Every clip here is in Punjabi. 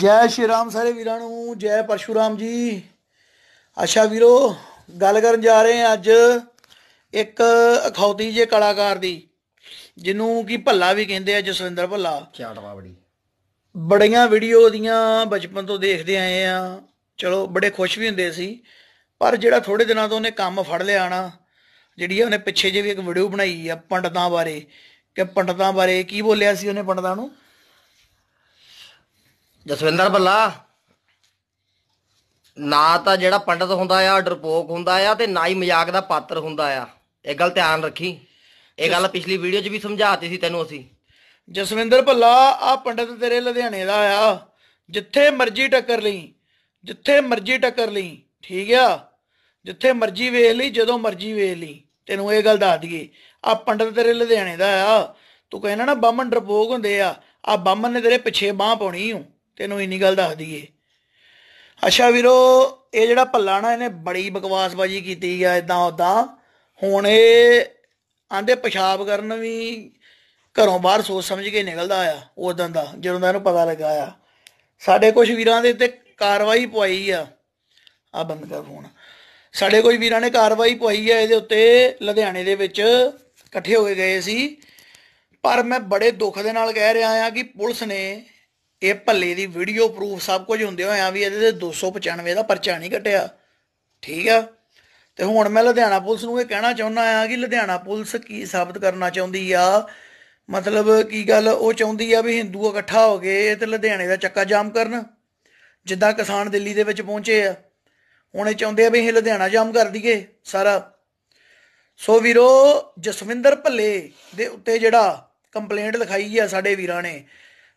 ਜੈ ਸ਼੍ਰੀ ਰਾਮ ਸਾਰੇ ਵੀਰਾਂ ਨੂੰ ਜੈ ਪਰਸ਼ੂਰਾਮ ਜੀ ਅੱਛਾ ਵੀਰੋ ਗੱਲ ਕਰਨ ਜਾ ਰਹੇ ਹਾਂ ਅੱਜ ਇੱਕ ਅਖੌਤੀ ਜੇ ਕਲਾਕਾਰ ਦੀ ਜਿਹਨੂੰ ਕੀ ਭੱਲਾ ਵੀ ਕਹਿੰਦੇ ਆ ਜਸਵਿੰਦਰ ਭੱਲਾ ਚਾਟਵਾ ਬੜੀ ਬੜੀਆਂ ਵੀਡੀਓ ਉਹਦੀਆਂ ਬਚਪਨ ਤੋਂ ਦੇਖਦੇ ਆਏ ਆ ਚਲੋ ਬੜੇ ਖੁਸ਼ ਵੀ ਹੁੰਦੇ ਸੀ ਪਰ ਜਿਹੜਾ ਥੋੜੇ ਦਿਨਾਂ ਤੋਂ ਉਹਨੇ ਕੰਮ ਫੜ ਲਿਆ ਨਾ ਜਿਹੜੀ ਉਹਨੇ ਪਿੱਛੇ ਜੇ ਵੀ ਇੱਕ ਵੀਡੀਓ ਬਣਾਈ ਆ ਪੰਡਤਾਂ ਬਾਰੇ ਕਿ ਪੰਡਤਾਂ ਬਾਰੇ ਕੀ ਬੋਲਿਆ ਸੀ ਉਹਨੇ ਪੰਡਤਾਂ ਨੂੰ ਜਸਵਿੰਦਰ ਬੱਲਾ ਨਾ ਤਾਂ ਜਿਹੜਾ ਪੰਡਤ ਹੁੰਦਾ ਆ ਡਰਪੋਕ ਹੁੰਦਾ ਆ ਤੇ ਨਾ ਹੀ ਮਜ਼ਾਕ ਦਾ ਪਾਤਰ ਹੁੰਦਾ ਆ ਇਹ ਗੱਲ ਧਿਆਨ ਰੱਖੀ ਇਹ ਗੱਲ ਪਿਛਲੀ ਵੀਡੀਓ 'ਚ ਵੀ ਸਮਝਾਤੀ ਸੀ ਤੈਨੂੰ ਅਸੀਂ ਜਸਵਿੰਦਰ ਭੱਲਾ ਆ ਪੰਡਤ ਤੇਰੇ ਲੁਧਿਆਣੇ ਦਾ ਆ ਜਿੱਥੇ ਮਰਜ਼ੀ ਟੱਕਰ ਲਈ ਜਿੱਥੇ ਮਰਜ਼ੀ ਟੱਕਰ ਲਈ ਠੀਕ ਆ ਜਿੱਥੇ ਮਰਜ਼ੀ ਵੇਖ ਲਈ ਜਦੋਂ ਮਰਜ਼ੀ ਵੇਖ ਲਈ ਤੈਨੂੰ ਇਹ ਗੱਲ ਦੱਸ ਦਈਏ ਆ ਪੰਡਤ ਤੇਰੇ ਲੁਧਿਆਣੇ ਦਾ ਆ ਤੂੰ ਕਹਿੰਦਾ ਨਾ ਬਾਮਨ ਡਰਪੋਕ ਹੁੰਦੇ ਆ ਆ ਬਾਮਨ ਨੇ ਤੇਰੇ ਪਿੱਛੇ ਬਾਹ ਪਾਉਣੀ ਹੂੰ ਤੈਨੂੰ ਇੰਨੀ ਗੱਲ ਦੱਸ ਦਈਏ ਅੱਛਾ ਵੀਰੋ ਇਹ ਜਿਹੜਾ ਭੱਲਾ ਨਾ ਇਹਨੇ ਬੜੀ ਬਕਵਾਸਬਾਜੀ ਕੀਤੀ ਆ ਇਦਾਂ ਉਦਾਂ ਹੁਣ ਇਹ ਆਂਦੇ ਪਿਸ਼ਾਬ ਕਰਨ ਵੀ ਘਰੋਂ ਬਾਹਰ ਸੋਚ ਸਮਝ ਕੇ ਨਿਕਲਦਾ ਆ ਉਦੋਂ ਦਾ ਜਦੋਂ ਦਾ ਇਹਨੂੰ ਪਤਾ ਲੱਗਾ ਆ ਸਾਡੇ ਕੁਝ ਵੀਰਾਂ ਦੇ ਤੇ ਕਾਰਵਾਈ ਪੁਆਈ ਆ ਆ ਬੰਦ ਕਰ ਫੋਨ ਸਾਡੇ ਕੋਈ ਵੀਰਾਂ ਨੇ ਕਾਰਵਾਈ ਪੁਆਈ ਆ ਇਹਦੇ ਉੱਤੇ ਲੁਧਿਆਣੇ ਦੇ ਵਿੱਚ ਇਕੱਠੇ ਹੋਏ ਗਏ ਸੀ ਪਰ ਮੈਂ ਬੜੇ ਦੁੱਖ ਦੇ ਨਾਲ ਕਹਿ ਰਿਹਾ ਆ ਕਿ ਪੁਲਿਸ ਨੇ ਇਹ ਭੱਲੇ ਦੀ ਵੀਡੀਓ ਪ੍ਰੂਫ ਸਭ ਕੁਝ ਹੁੰਦੇ ਹੋਇਆ ਵੀ ਇਹਦੇ ਤੇ 295 ਦਾ ਪਰਚਾ ਨਹੀਂ ਘਟਿਆ ਠੀਕ ਆ ਤੇ ਹੁਣ ਮੈਂ ਲੁਧਿਆਣਾ ਪੁਲਿਸ ਨੂੰ ਇਹ ਕਹਿਣਾ ਚਾਹੁੰਦਾ ਆ ਕਿ ਲੁਧਿਆਣਾ ਪੁਲਿਸ ਕੀ ਸਾਬਤ ਕਰਨਾ ਚਾਹੁੰਦੀ ਆ ਮਤਲਬ ਕੀ ਗੱਲ ਉਹ ਚਾਹੁੰਦੀ ਆ ਵੀ ਹਿੰਦੂ ਇਕੱਠਾ ਹੋ ਗਏ ਤੇ ਲੁਧਿਆਣੇ ਦਾ ਚੱਕਾ ਜਾਮ ਕਰਨ ਜਿੱਦਾਂ ਕਿਸਾਨ ਦਿੱਲੀ ਦੇ ਵਿੱਚ ਪਹੁੰਚੇ ਆ ਹੁਣ ਇਹ ਚਾਹੁੰਦੇ ਆ ਵੀ ਇਹ ਲੁਧਿਆਣਾ ਜਾਮ ਕਰ ਦਈਏ ਸਾਰਾ ਸੋ ਵੀਰੋ ਜਸਵਿੰਦਰ ਭੱਲੇ ਦੇ ਉੱਤੇ ਜਿਹੜਾ ਕੰਪਲੇਂਟ ਲਿਖਾਈ ਆ ਸਾਡੇ ਵੀਰਾਂ ਨੇ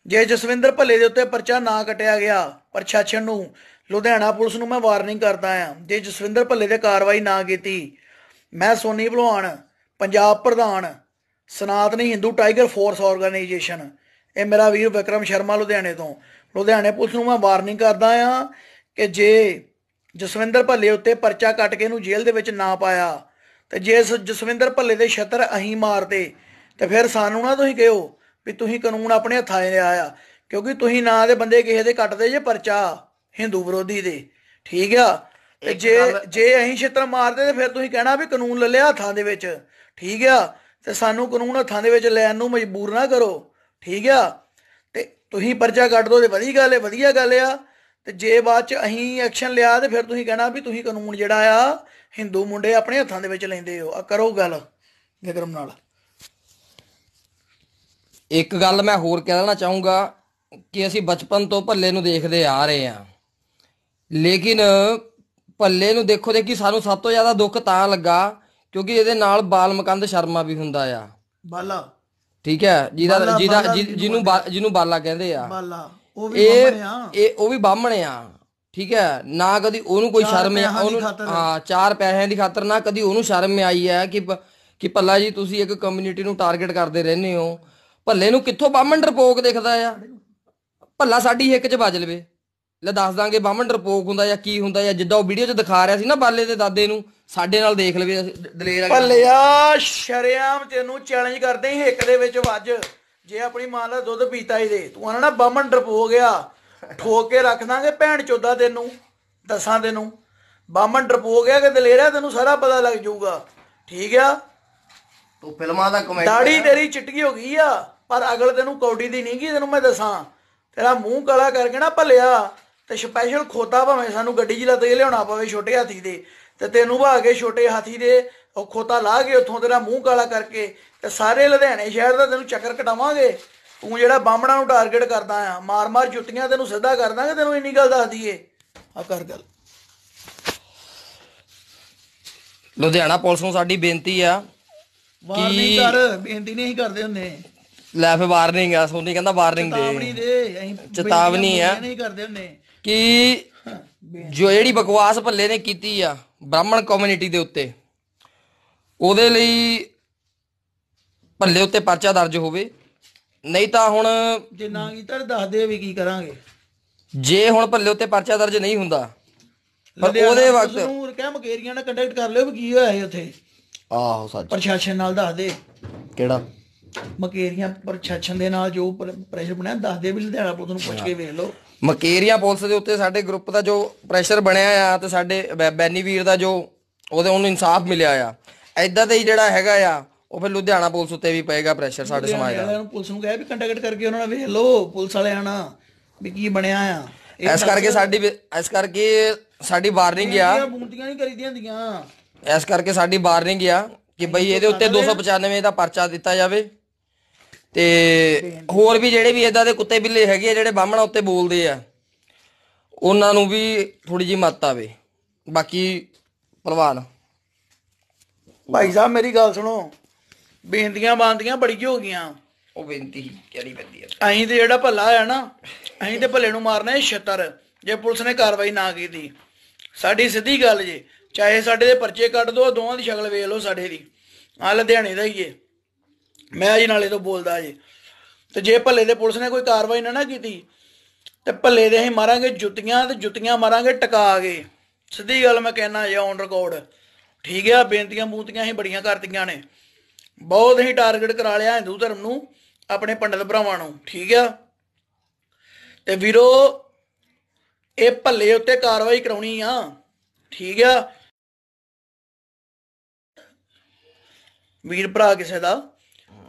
ਜੇ ਜਸਵਿੰਦਰ ਭੱਲੇ ਦੇ ਉੱਤੇ ਪਰਚਾ ਨਾ ਕਟਿਆ ਗਿਆ ਪ੍ਰਸ਼ਾਸਨ ਨੂੰ ਲੁਧਿਆਣਾ ਪੁਲਿਸ ਨੂੰ ਮੈਂ ਵਾਰਨਿੰਗ ਕਰਦਾ ਆ ਜੇ ਜਸਵਿੰਦਰ ਭੱਲੇ ਦੇ ਕਾਰਵਾਈ ਨਾ ਕੀਤੀ ਮੈਂ ਸੋਨੀ ਭਲਵਾਨ ਪੰਜਾਬ ਪ੍ਰਧਾਨ Sanatani Hindu Tiger Force Organisation ਇਹ ਮੇਰਾ ਵੀਰ ਵਿਕਰਮ ਸ਼ਰਮਾ ਲੁਧਿਆਣੇ ਤੋਂ ਲੁਧਿਆਣੇ ਪੁਲਿਸ ਨੂੰ ਮੈਂ ਵਾਰਨਿੰਗ ਕਰਦਾ ਆ ਕਿ ਜੇ ਜਸਵਿੰਦਰ ਭੱਲੇ ਉੱਤੇ ਪਰਚਾ ਕੱਟ ਕੇ ਇਹਨੂੰ ਜੇਲ੍ਹ ਦੇ ਵਿੱਚ ਨਾ ਪਾਇਆ ਤੇ ਜੇ ਜਸਵਿੰਦਰ ਭੱਲੇ ਦੇ ਛਤਰ ਅਹੀਂ ਮਾਰਦੇ ਤੇ ਫਿਰ ਸਾਨੂੰ ਨਾ ਤੁਸੀਂ ਕਹੋ ਵੀ ਤੁਸੀਂ ਕਾਨੂੰਨ ਆਪਣੇ ਹੱਥਾਂ 'ਚ ਲਿਆ ਆ ਕਿਉਂਕਿ ਤੁਸੀਂ ਨਾਂ ਦੇ ਬੰਦੇ ਕਿਸੇ ਦੇ ਕੱਟਦੇ ਜੇ ਪਰਚਾ ਹਿੰਦੂ ਵਿਰੋਧੀ ਦੇ ਠੀਕ ਆ ਤੇ ਜੇ ਜੇ ਅਸੀਂ ਛਿੱਤਰ ਮਾਰਦੇ ਤੇ ਫਿਰ ਤੁਸੀਂ ਕਹਿਣਾ ਵੀ ਕਾਨੂੰਨ ਲੈ ਲਿਆ ਹੱਥਾਂ ਦੇ ਵਿੱਚ ਠੀਕ ਆ ਤੇ ਸਾਨੂੰ ਕਾਨੂੰਨ ਹੱਥਾਂ ਦੇ ਵਿੱਚ ਲੈਣ ਨੂੰ ਮਜਬੂਰ ਨਾ ਕਰੋ ਠੀਕ ਆ ਤੇ ਤੁਸੀਂ ਪਰਚਾ ਕੱਟ ਦੋ ਤੇ ਵਧੀਆ ਗੱਲ ਹੈ ਵਧੀਆ ਗੱਲ ਆ ਤੇ ਜੇ ਬਾਅਦ ਚ ਅਸੀਂ ਐਕਸ਼ਨ ਲਿਆ ਤੇ ਫਿਰ ਤੁਸੀਂ ਕਹਿਣਾ ਵੀ ਤੁਸੀਂ ਕਾਨੂੰਨ ਜਿਹੜਾ ਆ ਹਿੰਦੂ ਮੁੰਡੇ ਆਪਣੇ ਹੱਥਾਂ ਦੇ ਵਿੱਚ ਲੈਂਦੇ ਹੋ ਆ ਕਰੋ ਗੱਲ ਨਿਗਰਮ ਨਾਲ ਇੱਕ ਗੱਲ ਮੈਂ ਹੋਰ ਕਹਿ ਦੇਣਾ ਚਾਹੂੰਗਾ ਕਿ ਅਸੀਂ ਬਚਪਨ ਤੋਂ ਭੱਲੇ ਨੂੰ ਦੇਖਦੇ ਆ ਰਹੇ ਹਾਂ ਲੇਕਿਨ ਭੱਲੇ ਨੂੰ ਦੇਖੋ ਦੇਖੀ ਸਾਨੂੰ ਸਭ ਤੋਂ ਜ਼ਿਆਦਾ ਦੁੱਖ ਤਾਂ ਲੱਗਾ ਕਿਉਂਕਿ ਇਹਦੇ ਨਾਲ ਬਾਲਮਕੰਦ ਸ਼ਰਮਾ ਵੀ ਹੁੰਦਾ ਆ ਬਾਲਾ ਠੀਕ ਹੈ ਜਿਹਦਾ ਜਿਹਦਾ ਜਿਹਨੂੰ ਜਿਹਨੂੰ ਬਾਲਾ ਕਹਿੰਦੇ ਆ ਬਾਲਾ ਉਹ ਵੀ ਬਾਹਮਣੇ ਆ ਇਹ ਉਹ ਵੀ ਬਾਹਮਣ ਆ ਠੀਕ ਹੈ ਨਾ ਕਦੀ ਉਹਨੂੰ ਕੋਈ ਸ਼ਰਮ ਆ ਉਹਨੂੰ ਹਾਂ ਚਾਰ ਪੈਸਿਆਂ ਦੀ ਖਾਤਰ ਨਾ ਕਦੀ ਉਹਨੂੰ ਸ਼ਰਮ ਆਈ ਹੈ ਕਿ ਕਿ ਪੱਲਾ ਜੀ ਤੁਸੀਂ ਇੱਕ ਕਮਿਊਨਿਟੀ ਨੂੰ ਟਾਰਗੇਟ ਕਰਦੇ ਰਹਿੰਦੇ ਹੋ ਭੱਲੇ ਨੂੰ ਕਿੱਥੋਂ ਬਾਹਮਣ ਡਰਪੋਕ ਦਿਖਦਾ ਆ ਭੱਲਾ ਸਾਡੀ ਹਿੱਕ 'ਚ ਵੱਜ ਲਵੇ ਲੈ ਦੱਸ ਦਾਂਗੇ ਬਾਹਮਣ ਡਰਪੋਕ ਹੁੰਦਾ ਜਾਂ ਕੀ ਹੁੰਦਾ ਜਾਂ ਜਿੱਦਾਂ ਉਹ ਵੀਡੀਓ 'ਚ ਦਿਖਾ ਰਿਹਾ ਸੀ ਨਾ ਬਾਲੇ ਦੇ ਦਾਦੇ ਨੂੰ ਸਾਡੇ ਨਾਲ ਦੇਖ ਲਵੇ ਦਲੇਰ ਭੱਲਿਆ ਸ਼ਰਿਆਮ ਤੈਨੂੰ ਚੈਲੰਜ ਕਰਦੇ ਹੀ ਹਿੱਕ ਦੇ ਵਿੱਚ ਵੱਜ ਜੇ ਆਪਣੀ ਮਾਂ ਦਾ ਦੁੱਧ ਪੀਤਾ ਹੀ ਦੇ ਤੂੰ ਆਣਾ ਨਾ ਬਾਹਮਣ ਡਰਪੋ ਗਿਆ ਠੋਕ ਕੇ ਰੱਖ ਦਾਂਗੇ ਭੈਣ ਚੋਦਾ ਤੈਨੂੰ ਦੱਸਾਂ ਤੈਨੂੰ ਬਾਹਮਣ ਡਰਪੋ ਗਿਆ ਕਿ ਆ ਤੈਨੂੰ ਸਾਰਾ ਪਤਾ ਲੱਗ ਜਾਊਗਾ ਠੀਕ ਆ ਤੂੰ ਫਿਲਮਾਂ ਦਾ ਕਮੈਂਟ ਦਾੜੀ ਤੇਰੀ ਚਿੱਟੀ ਹੋ ਗਈ ਆ ਪਰ ਦਿਨ ਨੂੰ ਕੌਡੀ ਦੀ ਨਹੀਂ ਗਈ ਤੈਨੂੰ ਮੈਂ ਦੱਸਾਂ ਤੇਰਾ ਮੂੰਹ ਕਾਲਾ ਕਰਕੇ ਨਾ ਭੱਲਿਆ ਤੇ ਸਪੈਸ਼ਲ ਖੋਤਾ ਭਾਵੇਂ ਸਾਨੂੰ ਗੱਡੀ ਜਿਲਾ ਤੇ ਲਿਆਉਣਾ ਪਵੇ ਛੋਟੇ ਹਾਥੀ ਦੇ ਤੇ ਤੈਨੂੰ ਭਾ ਕੇ ਛੋਟੇ ਹਾਥੀ ਦੇ ਉਹ ਖੋਤਾ ਲਾ ਕੇ ਉੱਥੋਂ ਤੇਰਾ ਮੂੰਹ ਕਾਲਾ ਕਰਕੇ ਤੇ ਸਾਰੇ ਲੁਧਿਆਣੇ ਸ਼ਹਿਰ ਦਾ ਤੈਨੂੰ ਚੱਕਰ ਕਟਾਵਾਂਗੇ ਤੂੰ ਜਿਹੜਾ ਬਾਂਬੜਾ ਨੂੰ ਟਾਰਗੇਟ ਕਰਦਾ ਆ ਮਾਰ-ਮਾਰ ਜੁੱਤੀਆਂ ਤੈਨੂੰ ਸਿੱਧਾ ਕਰ ਦਾਂਗੇ ਤੈਨੂੰ ਇੰਨੀ ਗੱਲ ਦੱਸ ਦਈਏ ਆ ਕਰ ਗੱਲ ਲੁਧਿਆਣਾ ਪੁਲਿਸ ਨੂੰ ਸਾਡੀ ਬੇਨਤੀ ਆ ਵਾਰਨਿੰਗ ਕਰ ਬੇਨਤੀ ਨਹੀਂ ਕਰਦੇ ਹੁੰਦੇ ਲੈ ਫੇ ਵਾਰਨਿੰਗ ਆ ਸੋਨੀ ਕਹਿੰਦਾ ਵਾਰਨਿੰਗ ਚੇਤਾਵਨੀ ਦੇ ਦੇ ਅਸੀਂ ਚੇਤਾਵਨੀ ਆ। ਨਹੀਂ ਕਰਦੇ ਹੁੰਦੇ ਕਿ ਜੋ ਜਿਹੜੀ ਬਕਵਾਸ ਭੱਲੇ ਨੇ ਕੀਤੀ ਆ ਬ੍ਰਾਹਮਣ ਕਮਿਊਨਿਟੀ ਦੇ ਉੱਤੇ ਉਹਦੇ ਲਈ ਭੱਲੇ ਉੱਤੇ ਪਰਚਾ ਦਰਜ ਹੋਵੇ ਨਹੀਂ ਤਾਂ ਹੁਣ ਜੇ ਨਾ ਕੀਤਾ ਤਾਂ ਦੱਸ ਦੇ ਵੀ ਕੀ ਕਰਾਂਗੇ ਜੇ ਹੁਣ ਭੱਲੇ ਉੱਤੇ ਪਰਚਾ ਦਰਜ ਨਹੀਂ ਹੁੰਦਾ ਪਰ ਉਹਦੇ ਵਕਤ ਨੂੰ ਕਹਿ ਮਕੇਰੀਆਂ ਨਾਲ ਕੰਟੈਕਟ ਕਰ ਲਿਓ ਵੀ ਕੀ ਹੋਇਆ ਹੈ ਉੱਥੇ ਆਹੋ ਸੱਚ ਪ੍ਰਸ਼ਾਸਨ ਨਾਲ ਦੱਸ ਦੇ ਕਿਹੜਾ ਮਕੇਰੀਆਂ ਪ੍ਰਸ਼ਾਸਨ ਦੇ ਨਾਲ ਜੋ ਪ੍ਰੈਸ਼ਰ ਬਣਿਆ ਦੱਸ ਦੇ ਵੀ ਲੁਧਿਆਣਾ ਪੁਲਿਸ ਨੂੰ ਪੁੱਛ ਕੇ ਵੇਖ ਲਓ ਮਕੇਰੀਆਂ ਪੁਲਿਸ ਦੇ ਉੱਤੇ ਸਾਡੇ ਗਰੁੱਪ ਦਾ ਜੋ ਪ੍ਰੈਸ਼ਰ ਬਣਿਆ ਆ ਤੇ ਸਾਡੇ ਬੈਨੀ ਵੀਰ ਦਾ ਜੋ ਉਹਦੇ ਉਹਨੂੰ ਇਨਸਾਫ ਮਿਲਿਆ ਆ ਐਦਾਂ ਤੇ ਹੀ ਜਿਹੜਾ ਹੈਗਾ ਆ ਉਹ ਫਿਰ ਲੁਧਿਆਣਾ ਪੁਲਿਸ ਉੱਤੇ ਵੀ ਪਏਗਾ ਪ੍ਰੈਸ਼ਰ ਸਾਡੇ ਸਮਾਜ ਦਾ ਪੁਲਿਸ ਨੂੰ ਕਹਿ ਵੀ ਕੰਟੈਕਟ ਕਰਕੇ ਉਹਨਾਂ ਨਾਲ ਵੇਖ ਲਓ ਪੁਲਿਸ ਵਾਲਿਆਂ ਨਾਲ ਵੀ ਕੀ ਬਣਿਆ ਆ ਇਸ ਕਰਕੇ ਸਾਡੀ ਇਸ ਕਰਕੇ ਸਾਡੀ ਵਾਰਨਿੰਗ ਆ ਬੂੰਦੀਆਂ ਨਹੀਂ ਕਰੀਦੀਆਂ ਹੁੰਦੀਆਂ ਇਸ ਕਰਕੇ ਸਾਡੀ ਵਾਰਨਿੰਗ ਆ ਕਿ ਬਈ ਇਹਦੇ ਉੱਤੇ 295 ਦਾ ਪਰਚਾ ਦਿੱਤਾ ਜਾਵੇ ਤੇ ਹੋਰ ਵੀ ਜਿਹੜੇ ਵੀ ਇਦਾਂ ਦੇ ਕੁੱਤੇ ਬਿੱਲੇ ਹੈਗੇ ਆ ਜਿਹੜੇ ਬਾਹਮਣਾ ਉੱਤੇ ਬੋਲਦੇ ਆ ਉਹਨਾਂ ਨੂੰ ਵੀ ਥੋੜੀ ਜੀ ਮੱਤ ਆਵੇ ਬਾਕੀ ਪਰਵਾਨ ਭਾਈ ਸਾਹਿਬ ਮੇਰੀ ਗੱਲ ਸੁਣੋ ਬੇਨਤੀਆਂ ਬਾਂਦੀਆਂ ਬੜੀ ਹੋ ਗਈਆਂ ਉਹ ਬੇਨਤੀ ਕਿਹੜੀ ਬੰਦੀ ਆ ਅਹੀਂ ਤੇ ਜਿਹੜਾ ਭੱਲਾ ਆ ਨਾ ਅਹੀਂ ਤੇ ਭੱਲੇ ਨੂੰ ਮਾਰਨਾ ਹੈ ਛਤਰ ਜੇ ਪੁਲਿਸ ਨੇ ਕਾਰਵਾਈ ਨਾ ਕੀਤੀ ਸਾਡੀ ਸਿੱਧੀ ਗੱਲ ਜੇ ਚਾਹੇ ਸਾਡੇ ਦੇ ਪਰਚੇ ਕੱਢ ਦੋ ਦੋਵਾਂ ਦੀ ਸ਼ਕਲ ਵੇਖ ਲਓ ਸਾਡੇ ਦੀ ਆ ਲੁਧਿਆਣੇ ਦਾ ਹੀ ਏ ਮੈਂ ਜੀ ਨਾਲੇ ਤੋਂ ਬੋਲਦਾ ਜੀ ਤੇ ਜੇ ਭੱਲੇ ਦੇ ਪੁਲਿਸ ਨੇ ਕੋਈ ਕਾਰਵਾਈ ਨਾ ਨਾ ਕੀਤੀ ਤੇ ਭੱਲੇ ਦੇ ਅਸੀਂ ਮਾਰਾਂਗੇ ਜੁੱਤੀਆਂ ਤੇ ਜੁੱਤੀਆਂ ਮਾਰਾਂਗੇ ਟਕਾ ਕੇ ਸਿੱਧੀ ਗੱਲ ਮੈਂ ਕਹਿਣਾ ਜੀ ਔਨ ਰਿਕਾਰਡ ਠੀਕ ਆ ਬੇਨਤੀਆਂ ਬੂਤੀਆਂ ਅਸੀਂ ਬੜੀਆਂ ਕਰਤੀਆਂ ਨੇ ਬਹੁਤ ਹੀ ਟਾਰਗੇਟ ਕਰਾ ਲਿਆ ਹਿੰਦੂ ਧਰਮ ਨੂੰ ਆਪਣੇ ਪੰਡਤ ਭਰਾਵਾਂ ਨੂੰ ਠੀਕ ਆ ਤੇ ਵੀਰੋ ਇਹ ਭੱਲੇ ਉੱਤੇ ਕਾਰਵਾਈ ਕਰਾਉਣੀ ਆ ਠੀਕ ਆ ਵੀਰ ਭਰਾ ਕਿਸੇ ਦਾ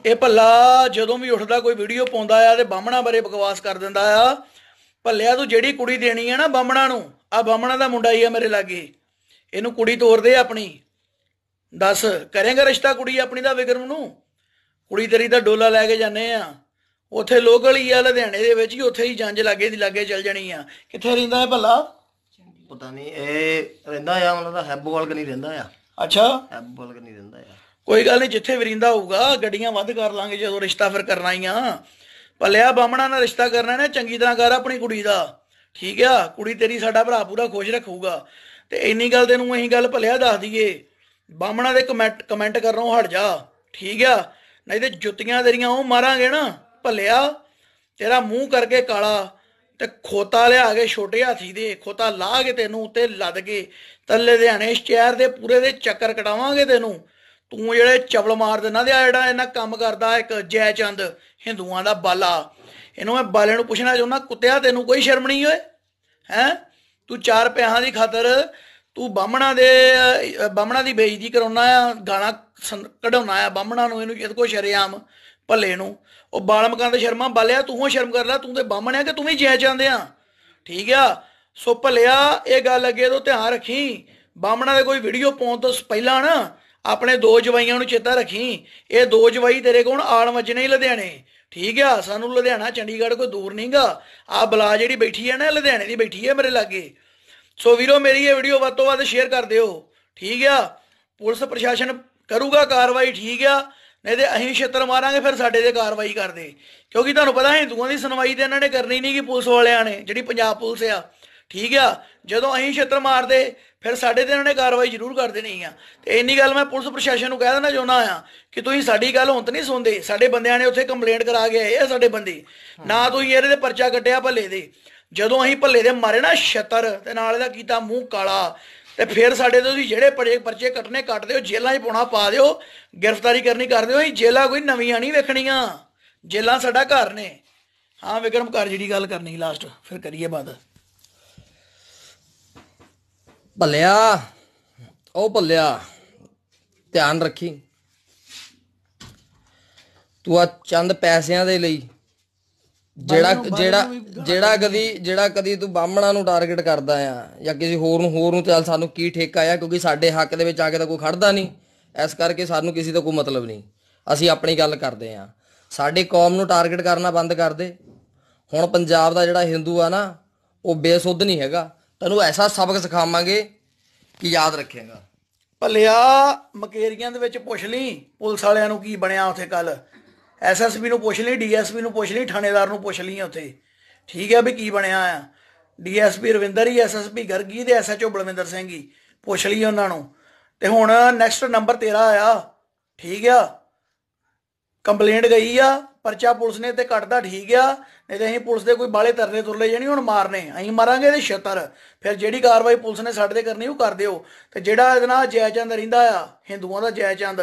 ਇਹ ਭੱਲਾ ਜਦੋਂ ਵੀ ਉੱਠਦਾ ਕੋਈ ਵੀਡੀਓ ਪਾਉਂਦਾ ਆ ਤੇ ਬਾਹਮਣਾ ਬਾਰੇ ਬਕਵਾਸ ਕਰ ਦਿੰਦਾ ਆ ਭੱਲਿਆ ਤੂੰ ਜਿਹੜੀ ਕੁੜੀ ਦੇਣੀ ਆ ਨਾ ਬਾਹਮਣਾ ਨੂੰ ਆ ਬਾਹਮਣਾ ਦਾ ਮੁੰਡਾ ਹੀ ਆ ਮੇਰੇ ਲਾਗੇ ਇਹਨੂੰ ਕੁੜੀ ਤੋਰ ਦੇ ਆਪਣੀ ਦੱਸ ਕਰੇਗਾ ਰਿਸ਼ਤਾ ਕੁੜੀ ਆਪਣੀ ਦਾ ਵਿਕਰਮ ਨੂੰ ਕੁੜੀ ਤੇਰੀ ਦਾ ਡੋਲਾ ਲੈ ਕੇ ਜਾਣੇ ਆ ਉਥੇ ਲੋਕਲ ਹੀ ਆ ਲੁਧਿਆਣੇ ਦੇ ਵਿੱਚ ਹੀ ਉਥੇ ਹੀ ਜੰਜ ਲਾਗੇ ਦੀ ਲਾਗੇ ਚੱਲ ਜਾਣੀ ਆ ਕਿੱਥੇ ਰਹਿੰਦਾ ਇਹ ਭੱਲਾ ਪਤਾ ਨਹੀਂ ਇਹ ਰਹਿੰਦਾ ਆ ਮਤਲਬ ਹੈਬੋਵਾਲ ਨਹੀਂ ਰਹਿੰਦਾ ਆ ਅੱਛਾ ਹੈਬੋਵਾਲ ਨਹੀਂ ਰਹਿੰਦਾ ਆ ਕੋਈ ਗੱਲ ਨਹੀਂ ਜਿੱਥੇ ਵਰਿੰਦਾ ਹੋਊਗਾ ਗੱਡੀਆਂ ਵੱਧ ਕਰ ਲਾਂਗੇ ਜਦੋਂ ਰਿਸ਼ਤਾ ਫਿਰ ਕਰਨਾ ਹੀ ਆ ਭਲਿਆ ਬਾਹਮਣਾ ਨਾਲ ਰਿਸ਼ਤਾ ਕਰਨਾ ਨੇ ਚੰਗੀ ਤਰ੍ਹਾਂ ਕਰ ਆਪਣੀ ਕੁੜੀ ਦਾ ਠੀਕ ਆ ਕੁੜੀ ਤੇਰੀ ਸਾਡਾ ਭਰਾ ਪੂਰਾ ਖੁਸ਼ ਰੱਖੂਗਾ ਤੇ ਇੰਨੀ ਗੱਲ ਤੇ ਨੂੰ ਅਸੀਂ ਗੱਲ ਭੱਲਿਆ ਦੱਸ ਦਈਏ ਬਾਹਮਣਾ ਦੇ ਕਮੈਂਟ ਕਮੈਂਟ ਕਰ ਰਹਾ ਹਾਂ ਹਟ ਜਾ ਠੀਕ ਆ ਨਹੀਂ ਤੇ ਜੁੱਤੀਆਂ ਤੇਰੀਆਂ ਉਹ ਮਾਰਾਂਗੇ ਨਾ ਭੱਲਿਆ ਤੇਰਾ ਮੂੰਹ ਕਰਕੇ ਕਾਲਾ ਤੇ ਖੋਤਾ ਲਿਆ ਕੇ ਛੋਟੇ ਹਾਥੀ ਦੇ ਖੋਤਾ ਲਾ ਕੇ ਤੈਨੂੰ ਉੱਤੇ ਲੱਦ ਕੇ ਤੱਲੇ ਦੇ ਹਣੇ ਸ਼ਹਿਰ ਦੇ ਪੂਰੇ ਦੇ ਚੱਕਰ ਕਟਾਵਾਂਗੇ ਤੈਨੂੰ ਤੂੰ ਜਿਹੜੇ ਚਵਲ ਮਾਰਦੇ ਨਾ ਦਿਆ ਜਿਹੜਾ ਇਹਨਾਂ ਕੰਮ ਕਰਦਾ ਇੱਕ ਜੈ ਚੰਦ ਹਿੰਦੂਆਂ ਦਾ ਬਾਲਾ ਇਹਨੂੰ ਮੈਂ ਬਾਲੇ ਨੂੰ ਪੁੱਛਣਾ ਚਾਹੁੰਦਾ ਕੁੱਤਿਆ ਤੈਨੂੰ ਕੋਈ ਸ਼ਰਮ ਨਹੀਂ ਓਏ ਹੈ ਤੂੰ ਚਾਰ ਪਿਆਹਾਂ ਦੀ ਖਾਤਰ ਤੂੰ ਬਾਹਮਣਾ ਦੇ ਬਾਹਮਣਾ ਦੀ ਬੇਇੱਜ਼ਤੀ ਕਰਾਉਣਾ ਆ ਗਾਣਾ ਕਢਾਉਣਾ ਆ ਬਾਹਮਣਾ ਨੂੰ ਇਹਨੂੰ ਇਹਦੇ ਕੋ ਸ਼ਰਿਆਮ ਭੱਲੇ ਨੂੰ ਉਹ ਦਾ ਸ਼ਰਮਾ ਬਾਲਿਆ ਤੂੰ ਹੋ ਸ਼ਰਮ ਕਰਦਾ ਤੂੰ ਤੇ ਬਾਹਮਣਿਆ ਕਿ ਤੂੰ ਵੀ ਜੈ ਜਾਂਦੇ ਆ ਠੀਕ ਆ ਸੋ ਭੱਲਿਆ ਇਹ ਗੱਲ ਅੱਗੇ ਤੋਂ ਧਿਆਨ ਰੱਖੀ ਬਾਹਮਣਾ ਦੇ ਕੋਈ ਵੀਡੀਓ ਪਾਉਣ ਤੋਂ ਪਹਿਲਾਂ ਨਾ ਆਪਣੇ ਦੋ ਜਵਾਈਆਂ ਨੂੰ ਚੇਤਾ ਰੱਖੀ ਇਹ ਦੋ ਜਵਾਈ ਤੇਰੇ ਕੋਲ ਆਣ ਮੱਜਨੇ ਹੀ ਲੁਧਿਆਣੇ ਠੀਕ ਆ ਸਾਨੂੰ ਲੁਧਿਆਣਾ ਚੰਡੀਗੜ੍ਹ ਕੋਈ ਦੂਰ ਨਹੀਂਗਾ ਆ ਬਲਾ ਜਿਹੜੀ ਬੈਠੀ ਆ ਨਾ ਲੁਧਿਆਣੇ ਦੀ ਬੈਠੀ ਆ ਮੇਰੇ ਲਾਗੇ ਸੋ ਵੀਰੋ ਮੇਰੀ ਇਹ ਵੀਡੀਓ ਵੱਧ ਤੋਂ ਵੱਧ ਸ਼ੇਅਰ ਕਰ ਦਿਓ ਠੀਕ ਆ ਪੁਲਿਸ ਪ੍ਰਸ਼ਾਸਨ ਕਰੂਗਾ ਕਾਰਵਾਈ ਠੀਕ ਆ ਨਹੀਂ ਤੇ ਅਸੀਂ ਛੇਤਰ ਮਾਰਾਂਗੇ ਫਿਰ ਸਾਡੇ ਤੇ ਕਾਰਵਾਈ ਕਰਦੇ ਕਿਉਂਕਿ ਤੁਹਾਨੂੰ ਪਤਾ ਹਿੰਦੂਆਂ ਦੀ ਸੁਣਵਾਈ ਤੇ ਇਹਨਾਂ ਨੇ ਕਰਨੀ ਨਹੀਂ ਕਿ ਪੁਲਿਸ ਵਾਲਿਆਂ ਨੇ ਜਿਹੜੀ ਪੰਜਾਬ ਪੁਲਿਸ ਆ ਠੀਕ ਆ ਜਦੋਂ ਅਸੀਂ ਛੇਤਰ ਮਾਰਦੇ ਫਿਰ ਸਾਡੇ ਤੇ ਇਹਨਾਂ ਨੇ ਕਾਰਵਾਈ ਜ਼ਰੂਰ ਕਰ ਦੇਣੀ ਆ ਤੇ ਇੰਨੀ ਗੱਲ ਮੈਂ ਪੁਲਿਸ ਪ੍ਰਸ਼ਾਸਨ ਨੂੰ ਕਹਿ ਦੇਣਾ ਚਾਹੁੰਦਾ ਆ ਕਿ ਤੁਸੀਂ ਸਾਡੀ ਗੱਲ ਹੁਣ ਤੱਕ ਨਹੀਂ ਸੁਣਦੇ ਸਾਡੇ ਬੰਦਿਆਂ ਨੇ ਉੱਥੇ ਕੰਪਲੇਂਟ ਕਰਾ ਕੇ ਆਏ ਆ ਸਾਡੇ ਬੰਦੇ ਨਾ ਤੁਸੀਂ ਇਹਦੇ ਤੇ ਪਰਚਾ ਕੱਟਿਆ ਭੱਲੇ ਦੇ ਜਦੋਂ ਅਸੀਂ ਭੱਲੇ ਦੇ ਮਾਰੇ ਨਾ ਛਤਰ ਤੇ ਨਾਲ ਇਹਦਾ ਕੀਤਾ ਮੂੰਹ ਕਾਲਾ ਤੇ ਫਿਰ ਸਾਡੇ ਤੋਂ ਤੁਸੀਂ ਜਿਹੜੇ ਪਰਚੇ ਪਰਚੇ ਕੱਟਨੇ ਕੱਟ ਦਿਓ ਜੇਲਾਂ 'ਚ ਪਾਉਣਾ ਪਾ ਦਿਓ ਗ੍ਰਿਫਤਾਰੀ ਕਰਨੀ ਕਰ ਦਿਓ ਅਸੀਂ ਜੇਲਾ ਕੋਈ ਨਵੀਂ ਨਹੀਂ ਵੇਖਣੀਆਂ ਜੇਲਾ ਸਾਡਾ ਘਰ ਨੇ ਹਾਂ ਵਿਕਰਮ ਕਰ ਜਿਹੜੀ ਗੱਲ ਕਰਨੀ ਲਾਸਟ ਫਿਰ ਕਰੀਏ ਬਾਅਦ ਭੱਲਿਆ ਉਹ ਭੱਲਿਆ ਧਿਆਨ ਰੱਖੀ ਤੂੰ ਆ ਚੰਦ ਪੈਸਿਆਂ ਦੇ ਲਈ ਜਿਹੜਾ ਜਿਹੜਾ ਜਿਹੜਾ ਕਦੀ ਜਿਹੜਾ ਕਦੀ ਤੂੰ ਬਾਹਮਣਾ ਨੂੰ ਟਾਰਗੇਟ ਕਰਦਾ ਆ ਜਾਂ ਕਿਸੇ ਹੋਰ ਨੂੰ ਹੋਰ ਨੂੰ ਚੱਲ ਸਾਨੂੰ ਕੀ ਠੇਕਾ ਆ ਕਿਉਂਕਿ ਸਾਡੇ ਹੱਕ ਦੇ ਵਿੱਚ ਆ ਕੇ ਤਾਂ ਕੋਈ ਖੜਦਾ ਨਹੀਂ ਇਸ ਕਰਕੇ ਸਾਨੂੰ ਕਿਸੇ ਦਾ ਕੋਈ ਮਤਲਬ ਨਹੀਂ ਅਸੀਂ ਆਪਣੀ ਗੱਲ ਕਰਦੇ ਆ ਸਾਡੇ ਕੌਮ ਨੂੰ ਟਾਰਗੇਟ ਕਰਨਾ ਬੰਦ ਕਰ ਦੇ ਹੁਣ ਪੰਜਾਬ ਦਾ ਜਿਹੜਾ ਹਿੰਦੂ ਆ ਨਾ ਉਹ ਬੇਸੁੱਧ ਨਹੀਂ ਹੈਗਾ ਤੈਨੂੰ ਐਸਾ ਸਬਕ ਸਿਖਾਵਾਂਗੇ ਕਿ ਯਾਦ ਰੱਖੇਗਾ ਭਲਿਆ ਮਕੇਰੀਆਂ ਦੇ ਵਿੱਚ ਪੁੱਛ ਲਈ ਪੁਲਿਸ ਵਾਲਿਆਂ ਨੂੰ ਕੀ ਬਣਿਆ ਉੱਥੇ ਕੱਲ ਐਸਐਸਪੀ ਨੂੰ ਪੁੱਛ ਲਈ ਡੀਐਸਪੀ ਨੂੰ ਪੁੱਛ ਲਈ ਥਾਣੇਦਾਰ ਨੂੰ ਪੁੱਛ ਲਈ ਉੱਥੇ ਠੀਕ ਹੈ ਵੀ ਕੀ ਬਣਿਆ ਆ ਡੀਐਸਪੀ ਰਵਿੰਦਰ ਹੀ ਐਸਐਸਪੀ ਗਰਗੀ ਦੇ ਐਸਐਚਓ ਬਲਵਿੰਦਰ ਸਿੰਘ ਹੀ ਪੁੱਛ ਲਈ ਉਹਨਾਂ ਨੂੰ ਤੇ ਹੁਣ ਨੈਕਸਟ ਨੰਬਰ 13 ਆਇਆ ਠੀਕ ਆ ਕੰਪਲੇਂਟ ਗਈ ਆ ਪਰਚਾ ਪੁਲਿਸ ਨੇ ਤੇ ਕੱਟਦਾ ਠੀਕ ਆ ਇਹਦੇ ਅਸੀਂ ਪੁਲਿਸ ਦੇ ਕੋਈ ਬਾਲੇ ਤਰਨੇ ਤੁਰਲੇ ਜਾਨੀ ਹੁਣ ਮਾਰਨੇ ਅਸੀਂ ਮਾਰਾਂਗੇ ਇਹਦੇ ਛਤਰ ਫਿਰ ਜਿਹੜੀ ਕਾਰਵਾਈ ਪੁਲਿਸ ਨੇ ਸਾਡੇ ਤੇ ਕਰਨੀ ਉਹ ਕਰ ਦਿਓ ਤੇ ਜਿਹੜਾ ਇਹਦੇ ਨਾਲ ਜੈਚੰਦ ਰਹਿੰਦਾ ਆ ਹਿੰਦੂਆਂ ਦਾ ਜੈਚੰਦ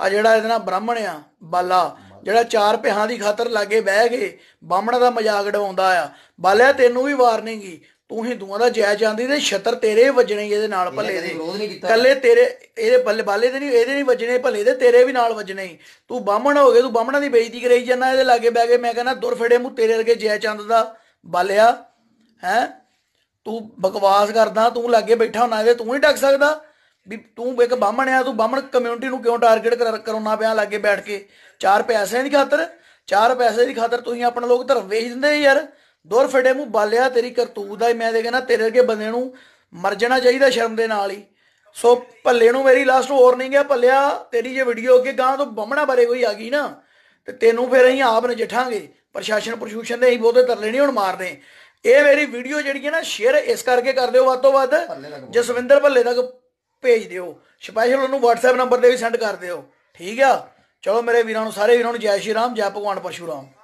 ਆ ਜਿਹੜਾ ਇਹਦੇ ਨਾਲ ਬ੍ਰਾਹਮਣ ਆ ਬਾਲਾ ਜਿਹੜਾ ਚਾਰ ਪਿਹਾਂ ਦੀ ਖਾਤਰ ਲਾਗੇ ਬਹਿ ਗਏ ਬਾਹਮਣਾ ਦਾ ਮਜ਼ਾਕ ਡਵਾਉਂਦਾ ਆ ਬਾਲਿਆ ਤੈਨੂੰ ਵੀ ਵਾਰਨਿੰਗ ਹੀ ਤੂੰ ਹਿੰਦੂਆਂ ਦਾ ਜੈ ਜਾਂਦੀ ਤੇ ਛਤਰ ਤੇਰੇ ਵਜਣੇ ਇਹਦੇ ਨਾਲ ਭੱਲੇ ਦੇ ਕੱਲੇ ਤੇਰੇ ਇਹਦੇ ਬੱਲੇ ਬਾਲੇ ਦੇ ਨਹੀਂ ਇਹਦੇ ਨਹੀਂ ਵਜਣੇ ਭੱਲੇ ਦੇ ਤੇਰੇ ਵੀ ਨਾਲ ਵਜਣੇ ਤੂੰ ਬਾਹਮਣ ਹੋ ਗਏ ਤੂੰ ਬਾਹਮਣਾਂ ਦੀ ਬੇਇੱਜ਼ਤੀ ਕਰਾਈ ਜਾਂਦਾ ਇਹਦੇ ਲਾਗੇ ਬੈ ਕੇ ਮੈਂ ਕਹਿੰਦਾ ਦੁਰ ਫੜੇ ਮੂੰ ਤੇਰੇ ਵਰਗੇ ਜੈ ਚੰਦ ਦਾ ਬਾਲਿਆ ਹੈ ਤੂੰ ਬਕਵਾਸ ਕਰਦਾ ਤੂੰ ਲਾਗੇ ਬੈਠਾ ਹੁਣਾ ਇਹਦੇ ਤੂੰ ਹੀ ਡੱਕ ਸਕਦਾ ਵੀ ਤੂੰ ਇੱਕ ਬਾਹਮਣ ਆ ਤੂੰ ਬਾਹਮਣ ਕਮਿਊਨਿਟੀ ਨੂੰ ਕਿਉਂ ਟਾਰਗੇਟ ਕਰਾਉਣਾ ਪਿਆ ਲਾਗੇ ਬੈਠ ਕੇ ਚਾਰ ਪੈਸੇ ਦੀ ਖਾਤਰ ਚਾਰ ਪੈਸੇ ਦੀ ਖਾਤਰ ਤੁਸੀਂ ਆਪਣਾ ਲੋਕ ਧਰਮ ਵੇਚ ਦਿੰਦੇ ਯਾਰ ਦੋਰ ਫੜੇ ਮੂੰ ਬਾਲਿਆ ਤੇਰੀ ਕਰਤੂਤ ਦਾ ਮੈਂ ਦੇ ਕਹਿੰਦਾ ਤੇਰੇ ਅੱਗੇ ਬੰਦੇ ਨੂੰ ਮਰ ਜਾਣਾ ਚਾਹੀਦਾ ਸ਼ਰਮ ਦੇ ਨਾਲ ਹੀ ਸੋ ਭੱਲੇ ਨੂੰ ਮੇਰੀ ਲਾਸਟ ਵਾਰਨਿੰਗ ਹੋਰ ਨਹੀਂ ਗਿਆ ਭੱਲਿਆ ਤੇਰੀ ਜੇ ਵੀਡੀਓ ਅੱਗੇ ਗਾਂ ਤੋਂ ਬੰਮਣਾ ਬਾਰੇ ਕੋਈ ਆ ਗਈ ਨਾ ਤੇ ਤੈਨੂੰ ਫਿਰ ਅਸੀਂ ਆਪ ਨਜਿਠਾਂਗੇ ਪ੍ਰਸ਼ਾਸਨ ਪ੍ਰਸ਼ੂਸ਼ਨ ਦੇ ਅਸੀਂ ਬਹੁਤੇ ਤਰ ਲੈਣੀ ਹੁਣ ਮਾਰਨੇ ਇਹ ਮੇਰੀ ਵੀਡੀਓ ਜਿਹੜੀ ਹੈ ਨਾ ਸ਼ੇਅਰ ਇਸ ਕਰਕੇ ਕਰ ਦਿਓ ਵੱਧ ਤੋਂ ਵੱਧ ਜਸਵਿੰਦਰ ਭੱਲੇ ਤੱਕ ਭੇਜ ਦਿਓ ਸਪੈਸ਼ਲ ਉਹਨੂੰ WhatsApp ਨੰਬਰ ਤੇ ਵੀ ਸੈਂਡ ਕਰ ਦਿਓ ਠੀਕ ਆ ਚਲੋ ਮੇਰੇ ਵੀਰਾਂ ਨੂੰ ਸਾਰੇ ਵੀਰਾਂ ਨੂੰ ਜੈ ਸ਼੍ਰੀ ਰਾਮ ਜੈ ਭਗਵਾਨ ਪਰਸ਼ੂਰਾਮ